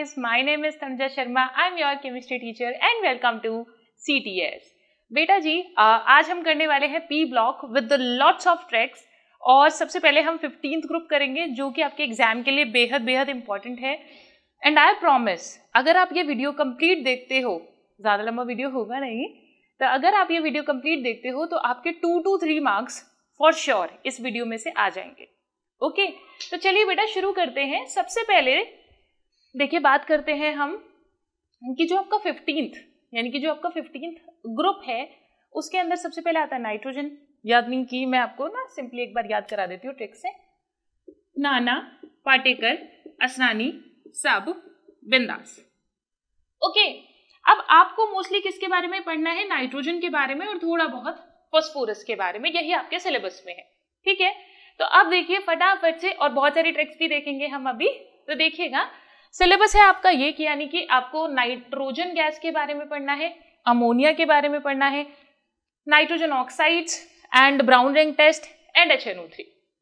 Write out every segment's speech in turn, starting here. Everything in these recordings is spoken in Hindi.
guys, my name is Tamja Sharma. I'm your chemistry teacher and welcome to CTS. बेटा जी आज हम करने वाले हैं P block with lots of tricks और सबसे पहले हम फिफ्टींथ ग्रुप करेंगे जो कि आपके एग्जाम के लिए बेहद बेहद इंपॉर्टेंट है एंड आई प्रॉमिस अगर आप ये वीडियो कंप्लीट देखते हो ज़्यादा लंबा वीडियो होगा नहीं तो अगर आप ये वीडियो कंप्लीट देखते हो तो आपके two two three marks for sure इस वीडियो में से आ जाएंगे ओके okay, तो चलिए बेटा शुरू करते हैं सबसे पहले देखिए बात करते हैं हम कि जो आपका फिफ्टींथ यानी कि जो आपका फिफ्टींथ ग्रुप है उसके अंदर सबसे पहले आता है नाइट्रोजन याद नहीं की मैं आपको ना सिंपली एक बार याद करा देती हूँ ट्रिक से नाना पाटेकर असनानी सब बिंदास ओके अब आपको मोस्टली किसके बारे में पढ़ना है नाइट्रोजन के बारे में और थोड़ा बहुत फॉस्फोरस के बारे में यही आपके सिलेबस में है ठीक है तो अब देखिए फटाफट से और बहुत सारी ट्रिक्स भी देखेंगे हम अभी तो देखिएगा सिलेबस है आपका ये कि यानी कि आपको नाइट्रोजन गैस के बारे में पढ़ना है अमोनिया के बारे में पढ़ना है nitrogen oxides and brown ring test and H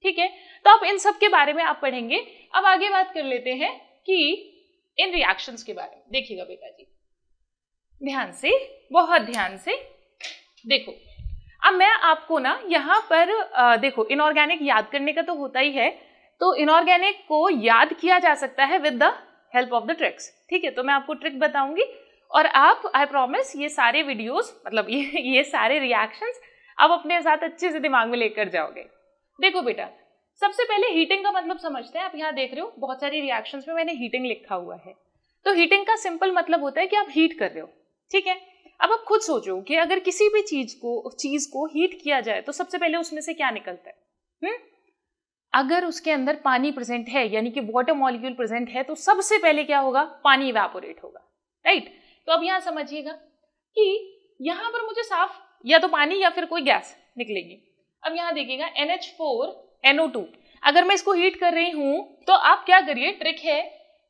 ठीक है तो आप इन सब के बारे में आप पढ़ेंगे अब आगे बात कर लेते हैं कि इन रिएक्शंस के बारे में देखिएगा बेटा जी ध्यान से बहुत ध्यान से देखो अब मैं आपको ना यहाँ पर आ, देखो इनऑर्गेनिक याद करने का तो होता ही है तो इनऑर्गेनिक को याद किया जा सकता है with the help of the tricks ठीक है तो मैं आपको ट्रिक बताऊंगी और आप आई प्रॉमिस ये सारे वीडियोस मतलब ये ये सारे रिएक्शंस आप अपने साथ अच्छे से दिमाग में लेकर जाओगे देखो बेटा सबसे पहले हीटिंग का मतलब समझते हैं आप यहाँ देख रहे हो बहुत सारी रिएक्शंस में मैंने हीटिंग लिखा हुआ है तो हीटिंग का सिंपल मतलब होता है कि आप हीट कर रहे हो ठीक है अब आप खुद सोचो कि अगर किसी भी चीज को चीज को हीट किया जाए तो सबसे पहले उसमें से क्या निकलता है हुँ? हम्म? अगर उसके अंदर पानी प्रेजेंट है यानी कि वाटर मॉलिक्यूल प्रेजेंट है तो सबसे पहले क्या होगा पानी इवेपोरेट होगा राइट तो अब यहां समझिएगा कि यहां पर मुझे साफ या तो पानी या फिर कोई गैस निकलेगी अब यहां देखिएगा NH4 NO2 अगर मैं इसको हीट कर रही हूं तो आप क्या करिए ट्रिक है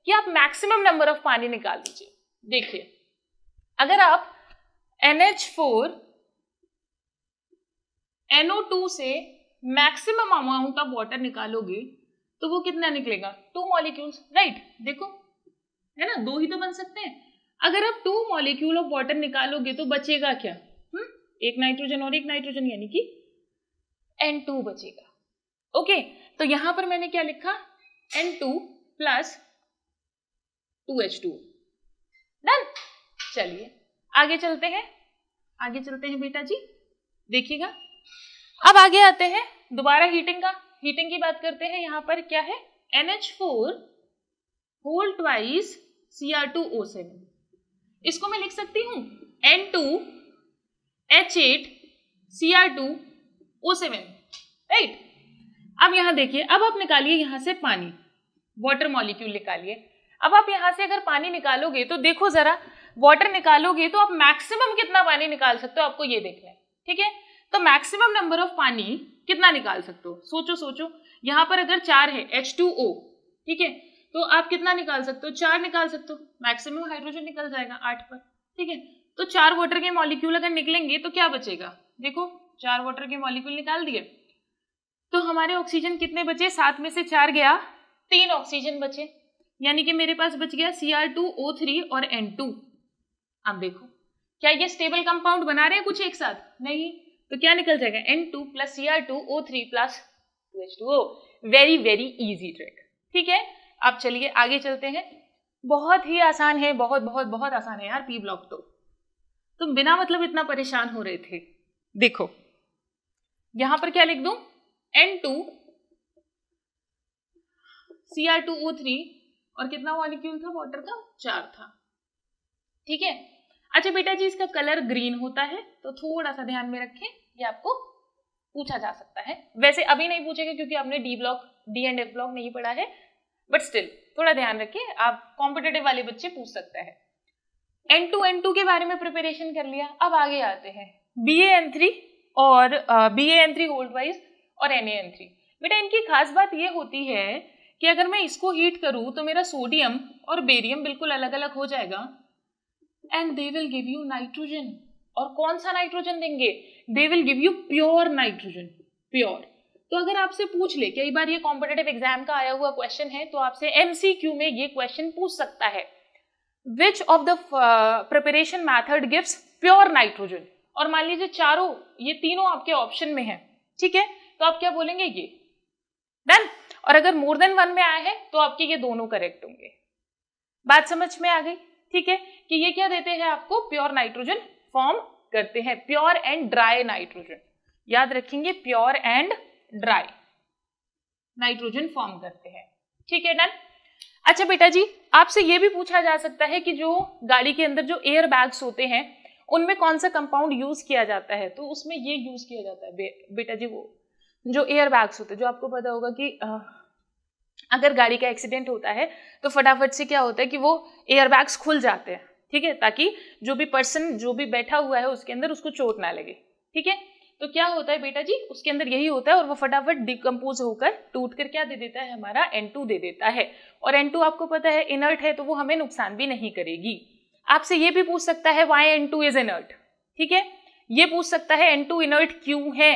कि आप मैक्सिमम नंबर ऑफ पानी निकाल दीजिए देखिए अगर आप NH4 NO2 से मैक्सिमम अमाउंट ऑफ वाटर निकालोगे तो वो कितना निकलेगा टू मॉलिक्यूल्स राइट देखो है ना दो ही तो बन सकते हैं अगर आप टू मॉलिक्यूल ऑफ वाटर निकालोगे तो बचेगा क्या हुँ? हम्म? एक नाइट्रोजन और एक नाइट्रोजन यानी कि एन टू बचेगा ओके तो यहां पर मैंने क्या लिखा N two plus two H two done चलिए आगे चलते हैं आगे चलते हैं बेटा जी देखिएगा अब आगे आते हैं दोबारा हीटिंग का हीटिंग की बात करते हैं यहाँ पर क्या है NH4 होल ट्वाइस सेवन इसको मैं लिख सकती हूँ N2 H8 Cr2O7 राइट अब यहाँ देखिए अब आप निकालिए यहाँ से पानी वाटर मॉलिक्यूल निकालिए अब आप यहाँ से अगर पानी निकालोगे तो देखो जरा वाटर निकालोगे तो आप मैक्सिमम कितना पानी निकाल सकते हो आपको ये देखना है ठीक है तो मैक्सिमम नंबर ऑफ पानी कितना निकाल सकते हो सोचो सोचो यहाँ पर अगर चार है एच टू ओ ठीक है तो आप कितना निकाल सकते हो चार निकाल सकते हो मैक्सिमम हाइड्रोजन निकल जाएगा आठ पर ठीक है तो चार वाटर के मॉलिक्यूल अगर निकलेंगे तो क्या बचेगा देखो चार वाटर के मॉलिक्यूल निकाल दिए तो हमारे ऑक्सीजन कितने बचे सात में से चार गया तीन ऑक्सीजन बचे यानी कि मेरे पास बच गया C R two O three और एन टू अब देखो क्या ये स्टेबल कंपाउंड बना रहे हैं कुछ एक साथ नहीं तो क्या निकल जाएगा N two plus C R two O three plus two H two O very very easy trick ठीक है आप चलिए आगे चलते हैं बहुत ही आसान है बहुत बहुत बहुत आसान है यार पी ब्लॉक तो तुम बिना मतलब इतना परेशान हो रहे थे देखो यहां पर क्या लिख दू N two C R two O three और कितना मॉलिक्यूल था वाटर का चार था ठीक है अच्छा बेटा जी इसका कलर ग्रीन होता है तो थोड़ा सा ध्यान में रखें ये आपको पूछा जा सकता है वैसे अभी नहीं पूछेगा क्योंकि आपने D block D and F block नहीं पढ़ा है बट स्टिल थोड़ा ध्यान रखिए आप कॉम्पिटेटिव वाले बच्चे पूछ सकते हैं एन टू एन टू के बारे में प्रिपरेशन कर लिया अब आगे आते हैं बी एन थ्री और B N three hold wise और एन एन थ्री बेटा इनकी खास बात ये होती है कि अगर मैं इसको हीट करूँ तो मेरा सोडियम और बेरियम बिल्कुल अलग अलग हो जाएगा and they will give you nitrogen और कौन सा नाइट्रोजन देंगे they will give you pure nitrogen pure तो अगर आपसे पूछ ले कई बार ये कॉम्पिटेटिव एग्जाम का आया हुआ क्वेश्चन है तो आपसे एमसीक्यू में ये क्वेश्चन पूछ सकता है which of the preparation method gives pure nitrogen और मान लीजिए चारों ये तीनों आपके ऑप्शन में है ठीक है तो आप क्या बोलेंगे ये डन और अगर मोर देन वन में आया है तो आपके ये दोनों करेक्ट होंगे बात समझ में आ गई ठीक है कि ये क्या देते हैं आपको प्योर नाइट्रोजन फॉर्म करते हैं प्योर एंड ड्राई नाइट्रोजन याद रखेंगे pure and dry nitrogen form करते हैं ठीक है डन अच्छा बेटा जी आपसे ये भी पूछा जा सकता है कि जो गाड़ी के अंदर जो एयर बैग्स होते हैं उनमें कौन सा कंपाउंड यूज किया जाता है तो उसमें ये यूज किया जाता है बे, बेटा जी वो जो एयर बैग्स होते हैं जो आपको पता होगा कि अगर गाड़ी का एक्सीडेंट होता है तो फटाफट से क्या होता है कि वो एयरबैग्स खुल जाते हैं ठीक है ताकि जो भी पर्सन जो भी बैठा हुआ है उसके अंदर उसको चोट ना लगे ठीक है तो क्या होता है बेटा जी उसके अंदर यही होता है और वो फटाफट डिकम्पोज होकर टूट कर क्या दे देता है हमारा एन टू दे देता है और एन टू आपको पता है इनर्ट है तो वो हमें नुकसान भी नहीं करेगी आपसे ये भी पूछ सकता है why N two is inert ठीक है ये पूछ सकता है एन टू इनर्ट क्यों है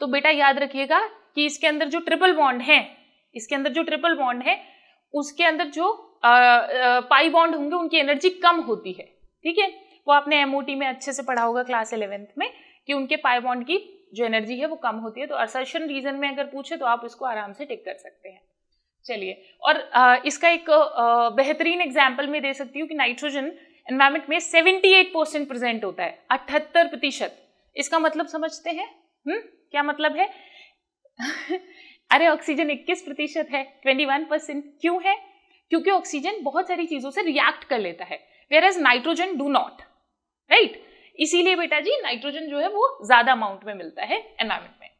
तो बेटा याद रखिएगा कि इसके अंदर जो ट्रिपल बॉन्ड है इसके अंदर जो ट्रिपल बॉन्ड है उसके अंदर जो आ, आ, पाई बॉन्ड होंगे उनकी एनर्जी कम होती है ठीक है वो आपने एमओटी में अच्छे से पढ़ा होगा क्लास इलेवेंथ में कि उनके पाई बॉन्ड की जो एनर्जी है वो कम होती है तो असर्शन रीजन में अगर पूछे तो आप इसको आराम से टिक कर सकते हैं चलिए और आ, इसका एक बेहतरीन एग्जाम्पल मैं दे सकती हूँ कि नाइट्रोजन एनवायरमेंट में 78 परसेंट प्रेजेंट होता है अठहत्तर प्रतिशत इसका मतलब समझते हैं हम्म क्या मतलब है अरे ऑक्सीजन 21 प्रतिशत है 21 परसेंट क्यों है क्योंकि ऑक्सीजन बहुत सारी चीजों से रिएक्ट कर लेता है whereas nitrogen do not right इसीलिए बेटा जी नाइट्रोजन जो है वो ज्यादा अमाउंट में मिलता है एनवायरमेंट में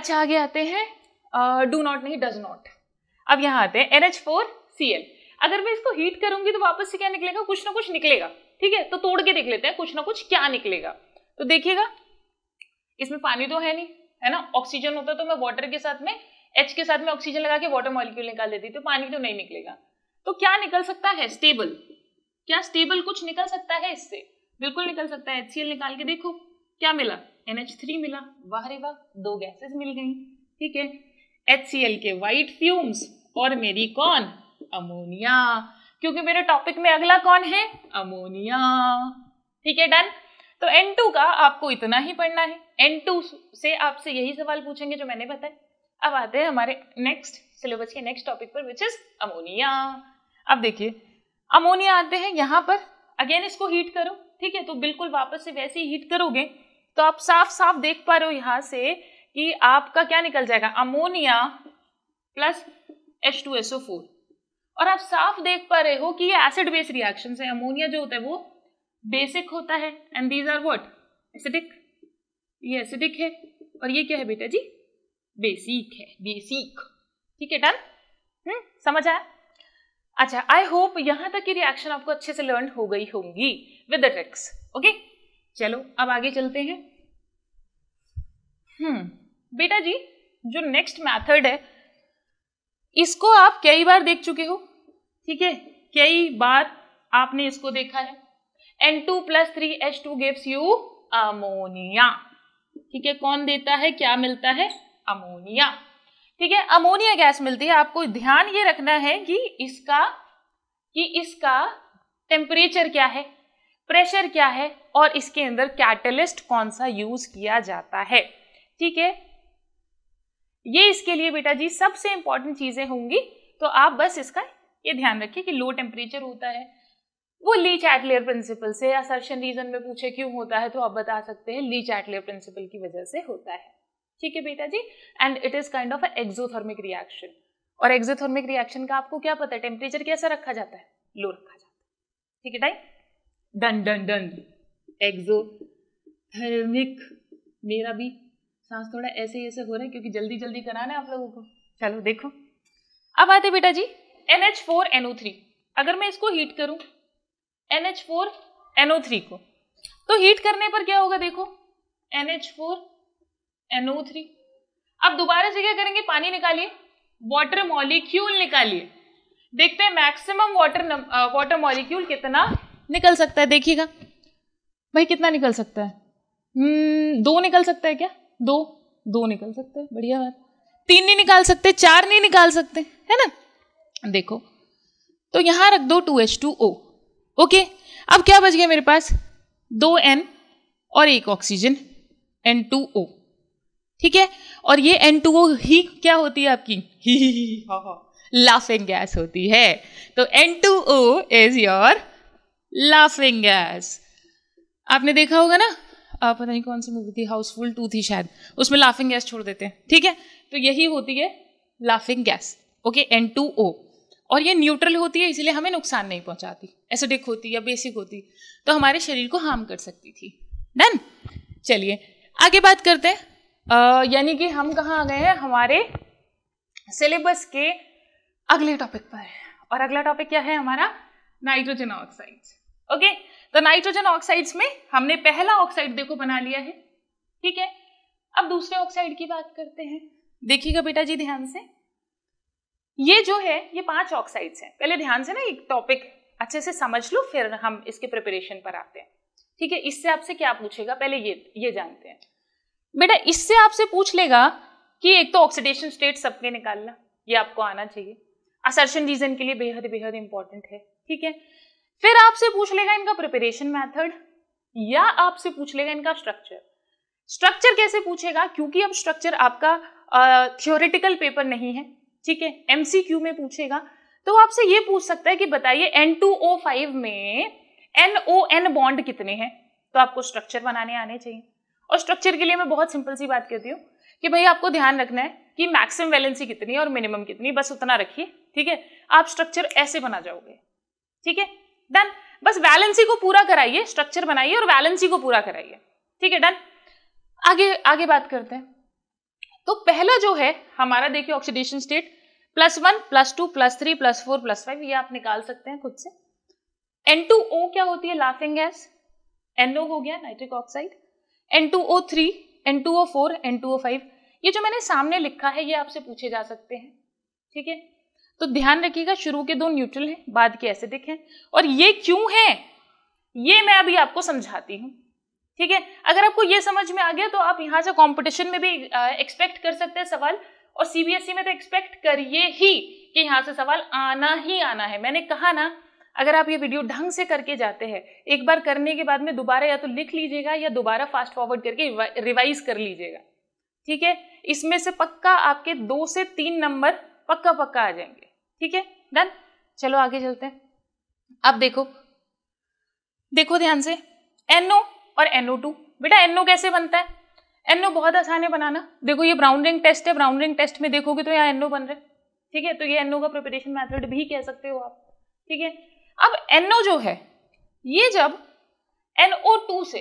अच्छा आगे आते हैं डू नॉट नहीं डज नॉट अब यहां आते हैं N H four C L अगर मैं इसको हीट करूंगी तो वापस से क्या निकलेगा कुछ ना कुछ निकलेगा ठीक है तो तोड़ के देख लेते हैं कुछ ना कुछ क्या निकलेगा तो देखिएगा इसमें पानी तो है नहीं है ना ऑक्सीजन होता तो मैं वाटर के साथ में एच के साथ में ऑक्सीजन लगा के वाटर मॉलिक्यूल निकाल देती तो पानी तो नहीं निकलेगा तो क्या निकल सकता है स्टेबल क्या स्टेबल कुछ निकल सकता है इससे बिल्कुल निकल सकता है एच निकाल के देखो क्या मिला एन मिला वाह रे वाह दो गैसेस मिल गई ठीक है एच के वाइट फ्यूम्स और मेरी कौन अमोनिया क्योंकि मेरे टॉपिक में अगला कौन है अमोनिया ठीक है डन तो N2 का आपको इतना ही पढ़ना है N2 से आपसे यही सवाल पूछेंगे जो मैंने बताया अब आते हैं हमारे नेक्स्ट सिलेबस के नेक्स्ट टॉपिक पर विच इज अमोनिया अब देखिए अमोनिया आते हैं यहाँ पर अगेन इसको हीट करो ठीक है तो बिल्कुल वापस से वैसे ही हीट करोगे तो आप साफ साफ देख पा रहे हो यहाँ से कि आपका क्या निकल जाएगा ammonia plus H two S O four और आप साफ देख पा रहे हो कि ये एसिड बेस रिएक्शन है अमोनिया जो होता है वो बेसिक होता है and these are what acidic ये एसिडिक है और ये क्या है बेटा जी बेसिक है बेसिक ठीक है डन हम्म, समझ आया अच्छा आई होप यहां तक की रिएक्शन आपको अच्छे से लर्न हो गई होंगी विद द ट्रिक्स ओके चलो अब आगे चलते हैं हम्म बेटा जी जो नेक्स्ट मेथड है इसको आप कई बार देख चुके हो ठीक है कई बार आपने इसको देखा है N two plus three H two gives you ammonia ठीक है कौन देता है क्या मिलता है अमोनिया ठीक है अमोनिया गैस मिलती है आपको ध्यान ये रखना है कि इसका कि इसका टेम्परेचर क्या है प्रेशर क्या है और इसके अंदर कैटलिस्ट कौन सा यूज किया जाता है ठीक है ये इसके लिए बेटा जी सबसे इंपॉर्टेंट चीजें होंगी तो आप बस इसका ये ध्यान रखिए कि लो टेम्परेचर होता है वो ली चैटलियर प्रिंसिपल से असर्शन रीजन में पूछे क्यों होता है तो आप बता सकते हैं ली चैटलियर प्रिंसिपल की वजह से होता है ठीक है बेटा जी and it is kind of exothermic reaction और एक्सोथर्मिक रिएक्शन का आपको क्या पता है टेम्परेचर कैसा रखा जाता है लो रखा जाता है ठीक है time done done done exothermic मेरा भी सांस थोड़ा ऐसे ऐसे हो रहा है क्योंकि जल्दी जल्दी कराना है आप लोगों को चलो देखो अब आते बेटा जी N H four N O three अगर मैं इसको हीट करूं एच फोर एनओ थ्री को तो हीट करने पर क्या होगा देखो फोर एनओ थ्री अब दोबारा से क्या करेंगे पानी निकालिए वाटर मॉलिक्यूल निकालिए देखते हैं मैक्सिमम वाटर वाटर मॉलिक्यूल कितना निकल सकता है देखिएगा भाई कितना निकल सकता है hmm, दो निकल सकता है क्या दो दो निकल सकते हैं बढ़िया बात तीन नहीं निकाल सकते चार नहीं निकाल सकते है ना देखो तो यहां रख दो two H two O okay अब क्या बच गया मेरे पास दो एन और एक ऑक्सीजन एन टू ओ ठीक है और ये एन टू ओ ही क्या होती है आपकी ही ही हा हा लाफिंग गैस होती है तो N two O is your laughing gas आपने देखा होगा ना आप पता नहीं कौन सी मूवी थी हाउसफुल टू थी शायद उसमें लाफिंग गैस छोड़ देते हैं ठीक है तो यही होती है laughing gas okay N two O और ये न्यूट्रल होती है इसलिए हमें नुकसान नहीं पहुंचाती एसिडिक होती या बेसिक होती तो हमारे शरीर को हार्म कर सकती थी डन चलिए आगे बात करते हैं यानी कि हम कहाँ आ गए हैं हमारे सिलेबस के अगले टॉपिक पर और अगला टॉपिक क्या है हमारा नाइट्रोजन ऑक्साइड्स ओके तो नाइट्रोजन ऑक्साइड्स में हमने पहला ऑक्साइड देखो बना लिया है ठीक है अब दूसरे ऑक्साइड की बात करते हैं देखिएगा बेटा जी ध्यान से ये जो है ये पांच ऑक्साइड्स हैं पहले ध्यान से ना एक टॉपिक अच्छे से समझ लो फिर हम इसके प्रिपरेशन पर आते हैं ठीक है इससे आपसे क्या पूछेगा पहले ये ये जानते हैं बेटा इससे आपसे पूछ लेगा कि एक तो ऑक्सीडेशन स्टेट सबके निकालना ये आपको आना चाहिए असर्शन रीजन के लिए बेहद बेहद इंपॉर्टेंट है ठीक है फिर आपसे पूछ लेगा इनका प्रिपरेशन मेथड या आपसे पूछ लेगा इनका स्ट्रक्चर स्ट्रक्चर कैसे पूछेगा क्योंकि अब स्ट्रक्चर आपका थियोरिटिकल पेपर नहीं है ठीक है एमसीक्यू में पूछेगा तो आपसे ये पूछ सकता है कि बताइए N2O5 में NON बॉन्ड कितने हैं तो आपको स्ट्रक्चर बनाने आने चाहिए और स्ट्रक्चर के लिए मैं बहुत सिंपल सी बात कहती हूँ कि भाई आपको ध्यान रखना है कि मैक्सिमम वैलेंसी कितनी है और मिनिमम कितनी बस उतना रखिए ठीक है आप स्ट्रक्चर ऐसे बना जाओगे ठीक है डन बस वैलेंसी को पूरा कराइए स्ट्रक्चर बनाइए और वैलेंसी को पूरा कराइए ठीक है डन आगे आगे बात करते हैं तो पहला जो है हमारा देखिए oxidation state plus one plus two plus three plus four plus five ये आप निकाल सकते हैं खुद से एन टू ओ क्या होती है लाफिंग गैस एनओ हो गया nitric oxide N two O three N two O four N two O five ये जो मैंने सामने लिखा है ये आपसे पूछे जा सकते हैं ठीक है तो ध्यान रखिएगा शुरू के दो न्यूट्रल हैं बाद के ऐसे हैं और ये क्यों है ये मैं अभी आपको समझाती हूँ ठीक है अगर आपको ये समझ में आ गया तो आप यहाँ से कंपटीशन में भी एक्सपेक्ट कर सकते हैं सवाल और सीबीएसई e में तो एक्सपेक्ट करिए ही कि यहाँ से सवाल आना ही आना है मैंने कहा ना अगर आप ये वीडियो ढंग से करके जाते हैं एक बार करने के बाद में दोबारा या तो लिख लीजिएगा या दोबारा फास्ट फॉरवर्ड करके रिवाइज कर लीजिएगा ठीक है इसमें से पक्का आपके दो से तीन नंबर पक्का पक्का आ जाएंगे ठीक है डन चलो आगे चलते हैं अब देखो देखो ध्यान से एनओ और एनओ टू बेटा एनओ कैसे बनता है एनओ बहुत आसान है बनाना देखो ये ब्राउन रिंग टेस्ट है ब्राउन रिंग टेस्ट में देखोगे तो यहाँ एनओ बन रहे ठीक है तो ये एनओ का प्रिपरेशन मैथड भी कह सकते हो आप ठीक है अब एनओ जो है ये जब टू से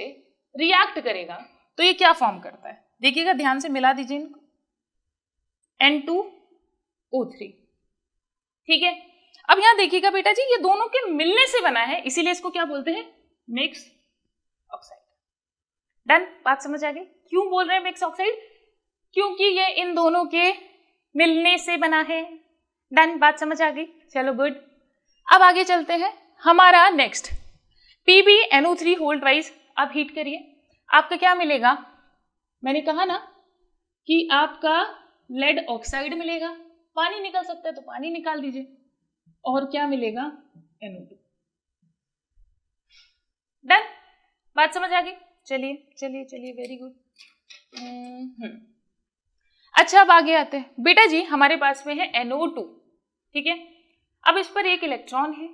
रिएक्ट करेगा तो ये क्या फॉर्म करता है देखिएगा ध्यान से मिला दीजिए इनको थ्री ठीक है अब यहां देखिएगा बेटा जी ये दोनों के मिलने से बना है इसीलिए इसको क्या बोलते हैं मिक्स ऑक्साइड डन बात समझ आ गई क्यों बोल रहे हैं मिक्स ऑक्साइड क्योंकि ये इन दोनों के मिलने से बना है डन बात समझ आ गई चलो गुड अब आगे चलते हैं हमारा next P B NO three hold wise आप हीट करिए आपका क्या मिलेगा मैंने कहा ना कि आपका लेड ऑक्साइड मिलेगा पानी निकल सकता है तो पानी निकाल दीजिए और क्या मिलेगा एनओ डन बात समझ आ गई चलिए चलिए चलिए वेरी गुड हम्म, हम्म। अच्छा अब आगे आते हैं बेटा जी हमारे पास में है NO2 ठीक है अब इस पर एक इलेक्ट्रॉन है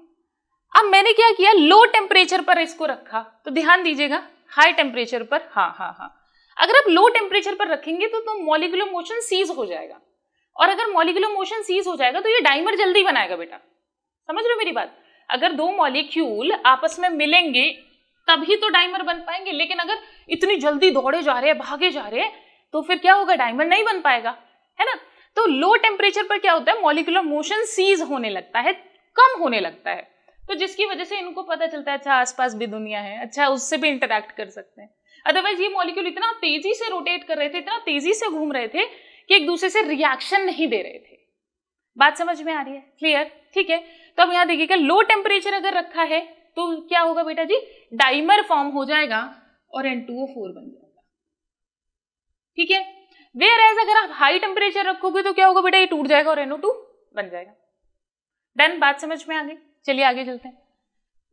अब मैंने क्या किया लो टेम्परेचर पर इसको रखा तो ध्यान दीजिएगा हाई टेम्परेचर पर हाँ हाँ हाँ अगर आप लो टेम्परेचर पर रखेंगे तो, तो मॉलिकुलर मोशन सीज हो जाएगा और अगर मॉलिकुलर मोशन सीज हो जाएगा तो ये डाइमर जल्दी बनाएगा बेटा समझ रहे हो मेरी बात अगर दो मॉलिक्यूल आपस में मिलेंगे तभी तो डायमर बन पाएंगे लेकिन अगर इतनी जल्दी दौड़े जा रहे हैं भागे जा रहे हैं तो फिर क्या होगा डायमर नहीं बन पाएगा है ना तो लो टेम्परेचर पर क्या होता है मॉलिकुलर मोशन सीज होने लगता है कम होने लगता है तो जिसकी वजह से इनको पता चलता है अच्छा आसपास भी दुनिया है अच्छा उससे भी इंटरेक्ट कर सकते हैं अदरवाइज ये मॉलिक्यूल इतना तेजी से रोटेट कर रहे थे इतना तेजी से घूम रहे थे कि एक दूसरे से रिएक्शन नहीं दे रहे थे बात समझ में आ रही है क्लियर ठीक है तो अब यहाँ देखिएगा लो टेम्परेचर अगर रखा है तो क्या होगा बेटा जी डाइमर फॉर्म हो जाएगा और एन बन जाएगा ठीक है वेयर एज अगर आप हाई टेम्परेचर रखोगे तो क्या होगा बेटा ये टूट जाएगा और एनओ बन जाएगा डन बात समझ में आ गई चलिए आगे चलते हैं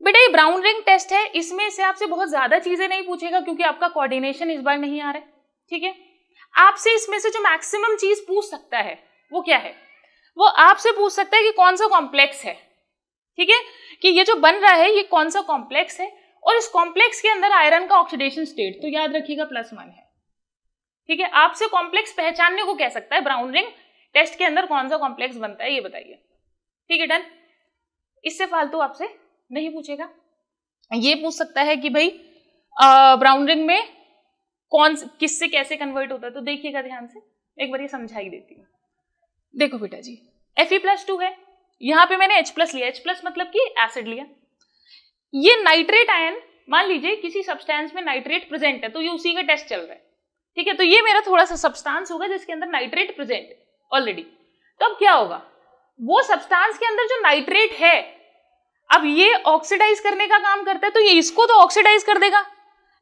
बेटा ये ब्राउन रिंग टेस्ट है इसमें से आपसे बहुत ज्यादा चीजें नहीं पूछेगा क्योंकि आपका कोऑर्डिनेशन इस बार नहीं आ रहा है ठीक है आपसे इसमें से जो मैक्सिमम चीज पूछ सकता है वो क्या है वो आपसे पूछ सकता है कि कौन सा कॉम्प्लेक्स है ठीक है कि ये जो बन रहा है ये कौन सा कॉम्प्लेक्स है और इस कॉम्प्लेक्स के अंदर आयरन का ऑक्सीडेशन स्टेट तो याद रखिएगा प्लस वन है ठीक है आपसे कॉम्प्लेक्स पहचानने को कह सकता है ब्राउन रिंग टेस्ट के अंदर कौन सा कॉम्प्लेक्स बनता है ये बताइए ठीक है डन इससे फालतू आपसे नहीं पूछेगा ये पूछ सकता है कि भाई ब्राउन रिंग में कौन किससे कैसे कन्वर्ट होता है तो देखिएगा ध्यान से एक बार ये समझाई देती हूँ देखो बेटा जी एफ ई प्लस टू है यहां पे मैंने H प्लस लिया H प्लस मतलब कि एसिड लिया ये नाइट्रेट आयन मान लीजिए किसी सब्सटेंस में नाइट्रेट प्रेजेंट है तो ये उसी का टेस्ट चल रहा है ठीक है तो ये मेरा थोड़ा सा सब्सटेंस होगा जिसके अंदर नाइट्रेट प्रेजेंट है ऑलरेडी तो अब क्या होगा वो सब्सटेंस के अंदर जो नाइट्रेट है अब ये ऑक्सीडाइज करने का काम करता है तो ये इसको तो ऑक्सीडाइज कर देगा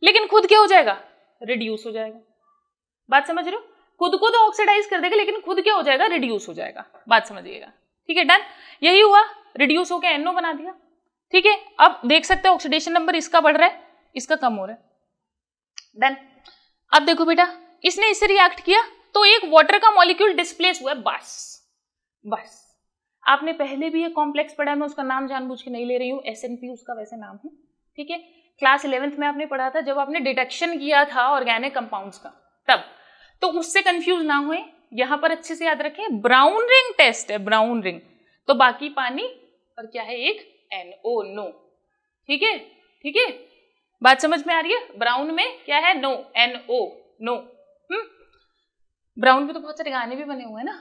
लेकिन खुद क्या हो जाएगा रिड्यूस हो जाएगा बात समझ रहे हो खुद को तो ऑक्सीडाइज कर देगा लेकिन खुद क्या हो जाएगा रिड्यूस हो जाएगा बात समझिएगा ठीक है डन यही हुआ रिड्यूस होकर एनओ बना दिया ठीक है अब देख सकते हो ऑक्सीडेशन नंबर इसका बढ़ रहा है इसका कम हो रहा है डन अब देखो बेटा इसने इससे रिएक्ट किया तो एक वाटर का मॉलिक्यूल डिस्प्लेस हुआ बस बस आपने पहले भी ये कॉम्प्लेक्स पढ़ा मैं उसका नाम जानबूझ के नहीं ले रही हूँ एस एन पी उसका वैसे नाम है ठीक है क्लास इलेवेंथ में आपने पढ़ा था जब आपने डिटेक्शन किया था ऑर्गेनिक कंपाउंड्स का तब तो उससे कंफ्यूज ना हुए यहां पर अच्छे से याद रखें ब्राउन रिंग टेस्ट है ब्राउन रिंग तो बाकी पानी और क्या है एक एनओ नो ठीक है ठीक है बात समझ में आ रही है ब्राउन में क्या है नो एनओ नो ब्राउन में तो बहुत सारे गाने भी बने हुए हैं ना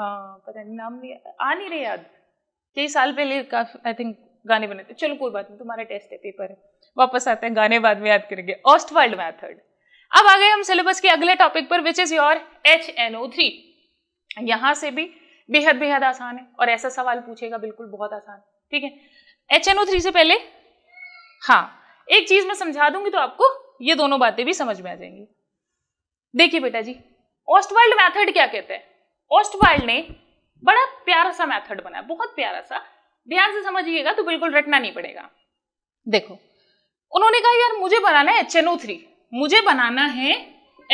हाँ पता नहीं नाम नहीं आ नहीं रहे याद कई साल पहले काफी आई थिंक गाने बने थे चलो कोई बात नहीं तुम्हारा टेस्ट है पेपर है वापस आते हैं गाने बाद में याद करेंगे ऑस्ट वर्ल्ड मैथड अब आ गए हम सिलेबस के अगले टॉपिक पर which is your H N O three यहां से भी बेहद बेहद आसान है और ऐसा सवाल पूछेगा बिल्कुल बहुत आसान ठीक है एच एन ओ थ्री से पहले हाँ एक चीज मैं समझा दूंगी तो आपको ये दोनों बातें भी समझ में आ जाएंगी देखिए बेटा जी ऑस्टवर्ल्ड मैथड क्या कहते हैं ऑस्टवर्ल्ड ने बड़ा प्यारा सा मैथड बनाया बहुत प्यारा सा ध्यान से समझिएगा तो बिल्कुल रटना नहीं पड़ेगा देखो उन्होंने कहा यार मुझे बनाना है एच एन ओ थ्री मुझे बनाना है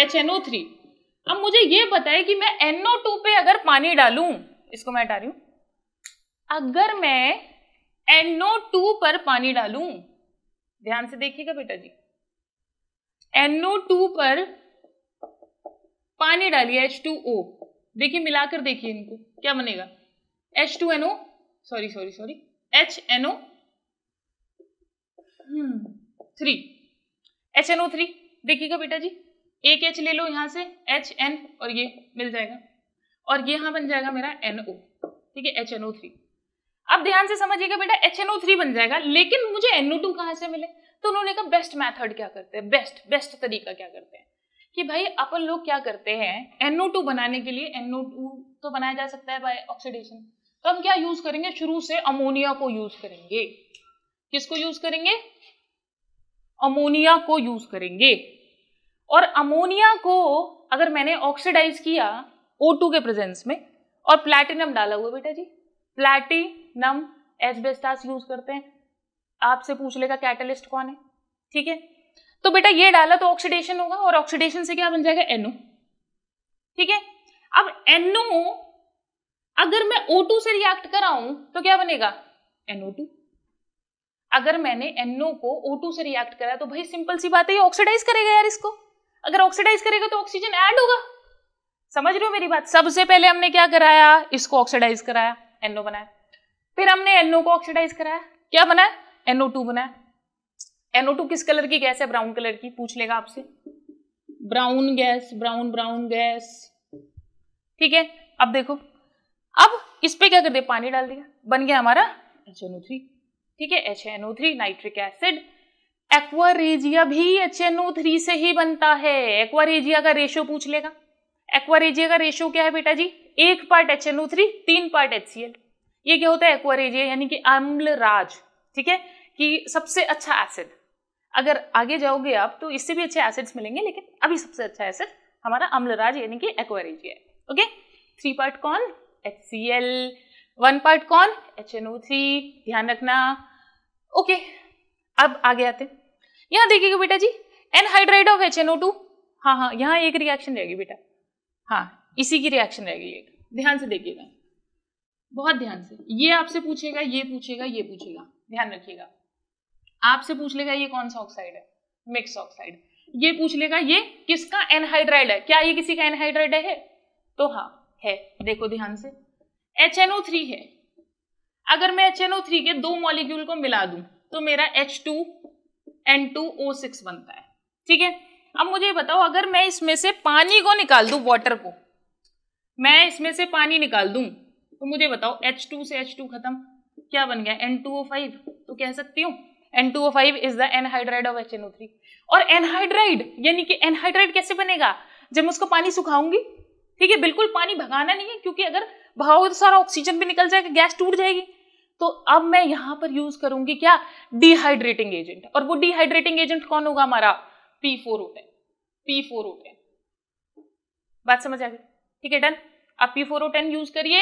एच एन ओ थ्री अब मुझे ये बताए कि मैं एनओ टू पे अगर पानी डालूं इसको मैं हटा रही हूं अगर मैं एनओ टू पर पानी डालूं ध्यान से देखिएगा बेटा जी एनओ टू पर पानी डालिए एच टू ओ देखिए मिलाकर देखिए इनको क्या बनेगा H two NO sorry sorry sorry H NO three H NO three देखिएगा बेटा जी एक एच ले लो यहाँ से एच एन और ये मिल जाएगा और ये यहाँ बन जाएगा मेरा एन ओ ठीक है एच एन ओ थ्री अब ध्यान से समझिएगा बेटा एच एन ओ थ्री बन जाएगा लेकिन मुझे एन ओ टू कहाँ से मिले तो उन्होंने कहा बेस्ट मैथड क्या करते हैं बेस्ट बेस्ट तरीका क्या करते हैं कि भाई अपन लोग क्या करते हैं एनओ टू बनाने के लिए एनओ टू तो बनाया जा सकता है बाय ऑक्सीडेशन तो हम क्या यूज करेंगे शुरू से अमोनिया को यूज करेंगे किसको यूज करेंगे अमोनिया को यूज करेंगे और अमोनिया को अगर मैंने ऑक्सीडाइज किया O2 के प्रेजेंस में और प्लैटिनम डाला हुआ बेटा जी प्लैटिनम एसबेस्टास यूज करते हैं आपसे पूछ लेगा कैटलिस्ट कौन है ठीक है तो बेटा ये डाला तो ऑक्सीडेशन होगा और ऑक्सीडेशन से क्या बन जाएगा एनओ ठीक है अब एनओ अगर मैं O2 से रिएक्ट कराऊं तो क्या बनेगा एनओ टू अगर मैंने एनओ को O2 से रिएक्ट करा तो भाई सिंपल सी बात है ये ऑक्सीडाइज करेगा यार इसको अगर ऑक्सीडाइज करेगा तो ऑक्सीजन ऐड होगा समझ रहे हो मेरी बात सबसे पहले हमने क्या कराया इसको ऑक्सीडाइज कराया एनओ बनाया फिर हमने एनओ को ऑक्सीडाइज कराया क्या बनाया NO2 बनाया NO2 किस कलर की गैस है ब्राउन कलर की पूछ लेगा आपसे brown gas brown brown gas ठीक है अब देखो अब इस पे क्या कर दिया पानी डाल दिया बन गया हमारा एच एन ओ थ्री ठीक है H N O three nitric acid aqua regia भी एच एन ओ थ्री से ही बनता है एक्वारेजिया का रेशो पूछ लेगा एक्वारेजिया का रेशो क्या है बेटा जी एक part H N O three तीन पार्ट एच सी एल ये क्या होता है एक्वारेजिया यानी कि अम्ल राज ठीक है कि सबसे अच्छा एसिड अगर आगे जाओगे आप तो इससे भी अच्छे एसिड्स मिलेंगे लेकिन अभी सबसे अच्छा एसिड हमारा अम्लराज यानी कि एक्वारेजिया है ओके थ्री पार्ट कौन H C L one part कौन एच एन ओ थ्री ध्यान रखना ओके अब आगे आते यहां यहाँ देखिएगा बेटा जी एनहाइड्राइड ऑफ एच हाँ हाँ यहाँ एक रिएक्शन रहेगी बेटा हाँ इसी की रिएक्शन रहेगी एक ध्यान से देखिएगा बहुत ध्यान से ये आपसे पूछेगा ये पूछेगा ये पूछेगा ध्यान रखिएगा आपसे पूछ लेगा ये कौन सा ऑक्साइड है मिक्स ऑक्साइड ये पूछ लेगा ये किसका एनहाइड्राइड है क्या ये किसी का एनहाइड्राइड है तो हाँ है देखो ध्यान से एच है अगर मैं एच एन ओ थ्री के दो मॉलिक्यूल को मिला दूं तो मेरा H two two N O six बनता है ठीक है अब मुझे बताओ अगर मैं इसमें से पानी को निकाल दूं वाटर को मैं इसमें से पानी निकाल दूं तो मुझे बताओ एच टू से एच टू खत्म क्या बन गया एन टू ओ फाइव तो कह सकती हूँ N two O five is the anhydride of H N O three और एनहाइड्राइड यानी कि एनहाइड्राइड कैसे बनेगा जब मैं उसको पानी सुखाऊंगी ठीक है बिल्कुल पानी भगाना नहीं है क्योंकि अगर भगाओगे तो सारा ऑक्सीजन भी निकल जाएगा गैस टूट जाएगी तो अब मैं यहां पर यूज करूंगी क्या डिहाइड्रेटिंग एजेंट और वो डिहाइड्रेटिंग एजेंट कौन होगा हमारा P four O ten P four O ten बात समझ आ गई ठीक है डन आप P four O ten use करिए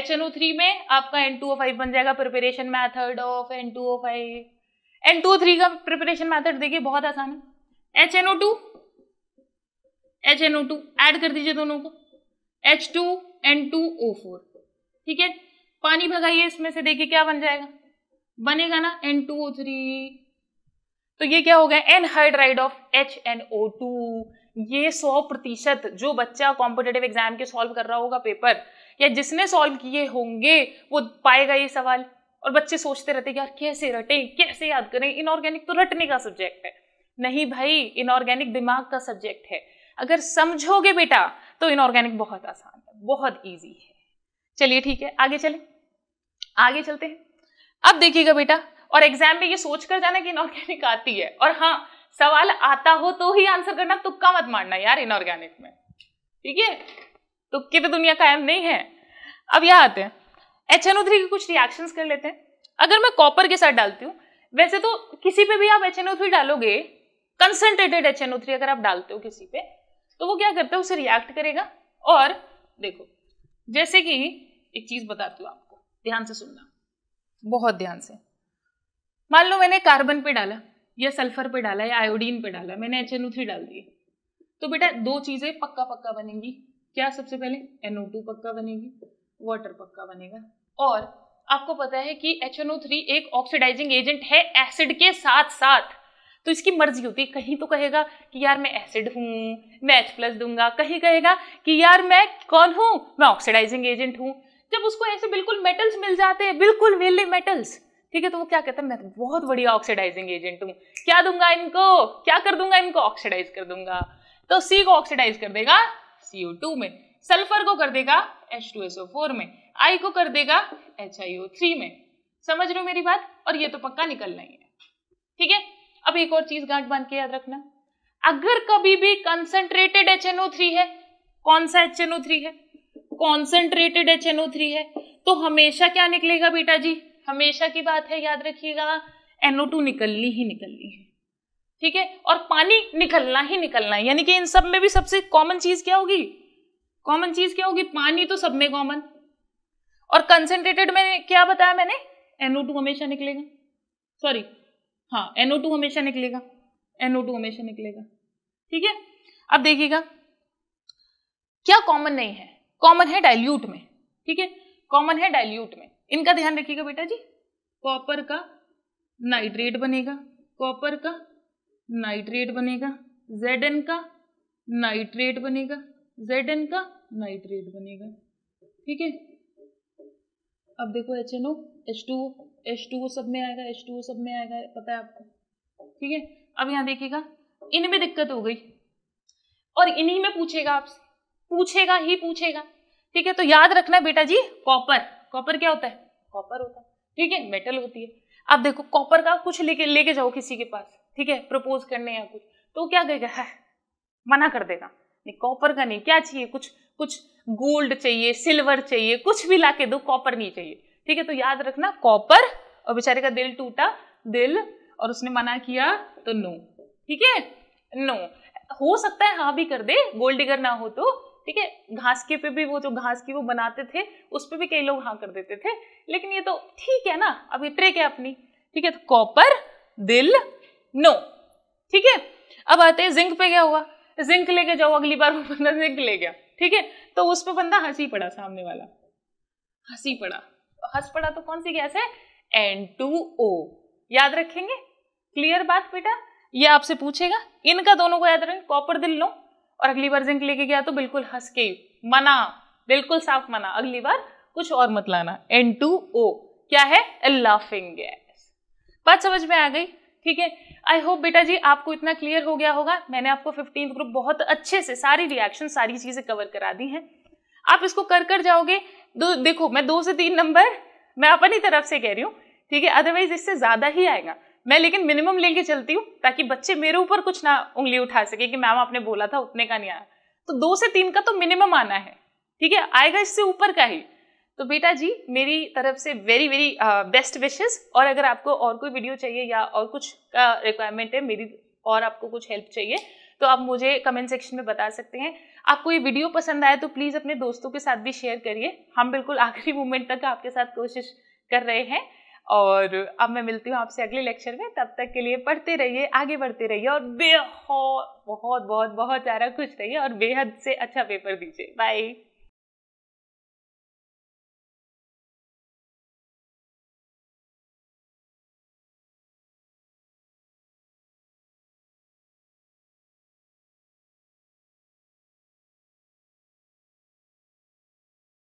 एच एन ओ थ्री में आपका एन टू ओ फाइव बन जाएगा preparation method of N two O five N two O three का प्रिपरेशन मैथड देखिए बहुत आसान है H N O two H N O two add कर दीजिए दोनों को H two N two O four ठीक है पानी भगाइए इसमें से देखिए क्या बन जाएगा बनेगा ना एन टू ओ थ्री तो ये क्या हो गया anhydride of H N O two ये सौ प्रतिशत जो बच्चा कॉम्पिटेटिव एग्जाम के सॉल्व कर रहा होगा पेपर या जिसने सॉल्व किए होंगे वो पाएगा ये सवाल और बच्चे सोचते रहते यार कैसे रटे कैसे याद करें इनऑर्गेनिक तो रटने का सब्जेक्ट है नहीं भाई इनऑर्गेनिक दिमाग का सब्जेक्ट है अगर समझोगे बेटा तो इनऑर्गेनिक बहुत आसान है बहुत ईजी है चलिए ठीक है आगे चले आगे चलते हैं अब देखिएगा बेटा और एग्जाम में ये सोच कर जाना कि इनऑर्गेनिक आती है और हाँ सवाल आता हो तो ही आंसर करना तुक्का मत मारना यार इनऑर्गेनिक में ठीक है तुक्के तो दुनिया कायम नहीं है अब यह आते हैं एच एन ओ थ्री के कुछ रिएक्शन कर लेते हैं अगर मैं कॉपर के साथ डालती हूँ वैसे तो किसी पे भी आप एच एन ओ थ्री डालोगे concentrated H N O three अगर आप डालते हो किसी पे तो वो क्या करता है उसे रिएक्ट करेगा और देखो जैसे कि एक चीज बताती हूँ आपको ध्यान से सुनना बहुत ध्यान से मान लो मैंने कार्बन पे डाला या सल्फर पे डाला या आयोडीन पे डाला मैंने एच एन ओ थ्री डाल दिए तो बेटा दो चीजें पक्का पक्का बनेंगी क्या सबसे पहले एनओ टू पक्का बनेगी वाटर पक्का बनेगा और आपको पता है कि एच एन ओ थ्री एक ऑक्सीडाइजिंग एजेंट है एसिड के साथ साथ तो इसकी मर्जी होती है कहीं तो कहेगा कि यार मैं एसिड हूँ मैं एच प्लस दूंगा कहीं कहेगा कि यार मैं कौन हूँ मैं ऑक्सीडाइजिंग एजेंट हूँ जब उसको ऐसे बिल्कुल मेटल्स मिल जाते हैं बिल्कुल वेले मेटल्स ठीक है तो वो क्या कहता है मैं बहुत बढ़िया ऑक्सीडाइजिंग एजेंट हूँ क्या दूंगा इनको क्या कर दूंगा इनको ऑक्सीडाइज कर दूंगा तो सी को ऑक्सीडाइज कर देगा सीओ टू में सल्फर को कर देगा H two S O four में आई को कर देगा एच आई ओ थ्री में समझ रहे हो मेरी बात और ये तो पक्का निकलना ही है ठीक है अब एक और चीज गांठ बांध के याद रखना अगर कभी भी कंसेंट्रेटेड एच है कौन सा एच है कॉन्सेंट्रेटेड एच है तो हमेशा क्या निकलेगा बेटा जी हमेशा की बात है याद रखिएगा टू निकलनी ही निकलनी है ठीक है और पानी निकलना ही निकलना है यानी कि इन सब में भी सबसे कॉमन चीज क्या होगी कॉमन चीज क्या होगी पानी तो सब में कॉमन और कंसेंट्रेटेड में क्या बताया मैंने टू हमेशा निकलेगा सॉरी हाँ एनओ टू हमेशा निकलेगा एनओ टू हमेशा निकलेगा ठीक है अब देखिएगा क्या कॉमन नहीं है कॉमन है डाइल्यूट में ठीक है कॉमन है डाइल्यूट में इनका ध्यान रखिएगा बेटा जी कॉपर का नाइट्रेट बनेगा कॉपर का नाइट्रेट बनेगा जेड एन का नाइट्रेट बनेगा जेड एन का नाइट्रेट बनेगा ठीक है अब देखो H N O H two H two सब में आएगा एच टू सब में आएगा पता है आपको ठीक है अब यहाँ देखिएगा इनमें दिक्कत हो गई और इन्हीं में पूछेगा आपसे पूछेगा ही पूछेगा ठीक है तो याद रखना बेटा जी कॉपर कॉपर क्या होता है कॉपर होता है ठीक है मेटल होती है अब देखो कॉपर का कुछ लेके लेके जाओ किसी के पास ठीक है प्रपोज करने या कुछ तो क्या कहेगा हाँ, मना कर देगा नहीं कॉपर का नहीं क्या चाहिए कुछ कुछ गोल्ड चाहिए सिल्वर चाहिए कुछ भी ला के दो कॉपर नहीं चाहिए ठीक है तो याद रखना कॉपर और बेचारे का दिल टूटा दिल और उसने मना किया तो नो ठीक है नो हो सकता है हाँ भी कर दे गोल्ड डिगर ना हो तो ठीक है घास के पे भी वो जो घास की वो बनाते थे उस पर भी कई लोग हाँ कर देते थे लेकिन ये तो ठीक है ना अब ये ट्रिक है अपनी ठीक है तो कॉपर दिल नो ठीक है अब आते हैं जिंक पे क्या हुआ जिंक लेके जाओ अगली बार वो बंदा जिंक ले गया ठीक है तो उस पर बंदा हंसी पड़ा सामने वाला हंसी पड़ा हंस पड़ा तो कौन सी गैस है एन टू ओ याद रखेंगे क्लियर बात बेटा ये आपसे पूछेगा इनका दोनों को याद रखें कॉपर दिल लो और अगली बार जिंक लेके गया तो बिल्कुल हंस के मना बिल्कुल साफ मना अगली बार कुछ और मत लाना एन टू ओ क्या है लाफिंग गैस बात समझ में आ गई ठीक है आई होप बेटा जी आपको इतना क्लियर हो गया होगा मैंने आपको फिफ्टीन ग्रुप बहुत अच्छे से सारी रिएक्शन सारी चीज़ें कवर करा दी हैं आप इसको कर कर जाओगे दो देखो मैं दो से तीन नंबर मैं अपनी तरफ से कह रही हूँ ठीक है अदरवाइज इससे ज़्यादा ही आएगा मैं लेकिन मिनिमम लेके चलती हूँ ताकि बच्चे मेरे ऊपर कुछ ना उंगली उठा सके कि मैम आपने बोला था उतने का नहीं आया तो दो से तीन का तो मिनिमम आना है ठीक है आएगा इससे ऊपर का ही तो बेटा जी मेरी तरफ से वेरी वेरी बेस्ट विशेस और अगर आपको और कोई वीडियो चाहिए या और कुछ का uh, रिक्वायरमेंट है मेरी और आपको कुछ हेल्प चाहिए तो आप मुझे कमेंट सेक्शन में बता सकते हैं आपको ये वीडियो पसंद आए तो प्लीज़ अपने दोस्तों के साथ भी शेयर करिए हम बिल्कुल आखिरी मोमेंट तक आपके साथ कोशिश कर रहे हैं और अब मैं मिलती हूँ आपसे अगले लेक्चर में तब तक के लिए पढ़ते रहिए आगे बढ़ते रहिए और बेहद बहुत बहुत बहुत ज़्यादा खुश रहिए और बेहद से अच्छा पेपर दीजिए बाय